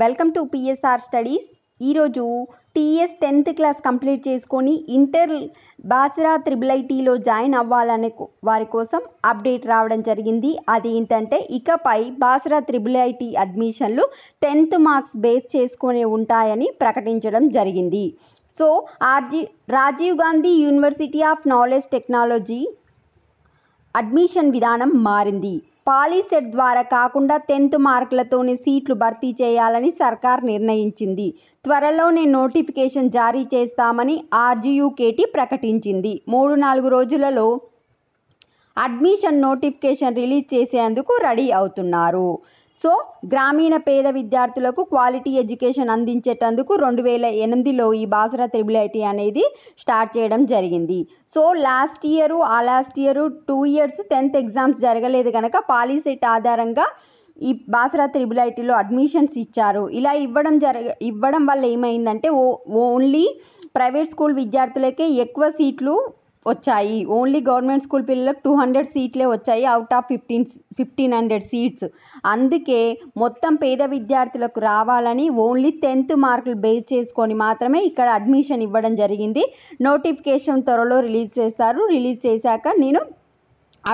welcome to PSR studies ఈరోజు TS tenth class complete చేసుకొని inter Basara triple ఐటీలో join అవ్వాలనే వారి కోసం అప్డేట్ రావడం జరిగింది అది ఏంటంటే ఇకపై బాసిరా త్రిబుల్ ఐటీ అడ్మిషన్లు టెన్త్ మార్క్స్ బేస్ చేసుకొని ఉంటాయని ప్రకటించడం జరిగింది so RG Rajiv Gandhi university of knowledge technology admission విధానం మారింది పాలీసెట్ ద్వారా కాకుండా టెన్త్ మార్కులతోనే సీట్లు భర్తీ చేయాలని సర్కార్ నిర్ణయించింది త్వరలోనే నోటిఫికేషన్ జారీ చేస్తామని కేటీ ప్రకటించింది మూడు నాలుగు రోజులలో అడ్మిషన్ నోటిఫికేషన్ రిలీజ్ చేసేందుకు రెడీ అవుతున్నారు సో గ్రామీణ పేద విద్యార్థులకు క్వాలిటీ ఎడ్యుకేషన్ అందించేటందుకు రెండు వేల ఎనిమిదిలో ఈ బాసరా త్రిబుల్ ఐటీ అనేది స్టార్ట్ చేయడం జరిగింది సో లాస్ట్ ఇయర్ ఆ last year two years tenth exams జరగలేదు కనుక పాలిసెట్ ఆధారంగా ఈ బాసరా త్రిబుల్ ఐటీలో అడ్మిషన్స్ ఇచ్చారు ఇలా ఇవ్వడం జరగ ఇవ్వడం వల్ల ఏమైందంటే ఓ ఓన్లీ ప్రైవేట్ స్కూల్ విద్యార్థులకే ఎక్కువ సీట్లు వచ్చాయి ఓన్లీ గవర్నమెంట్ స్కూల్ పిల్లలకు టూ హండ్రెడ్ సీట్లే వచ్చాయి out of fifteen fifteen hundred seats అందుకే మొత్తం పేద విద్యార్థులకు రావాలని ఓన్లీ టెన్త్ మార్కులు బేస్ చేసుకొని మాత్రమే ఇక్కడ అడ్మిషన్ ఇవ్వడం జరిగింది నోటిఫికేషన్ త్వరలో రిలీజ్ చేస్తారు రిలీజ్ చేశాక నేను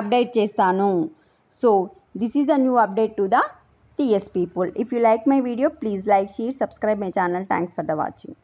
అప్డేట్ చేస్తాను so this is a new update to the TS people if you like my video please like share subscribe my channel thanks for the watching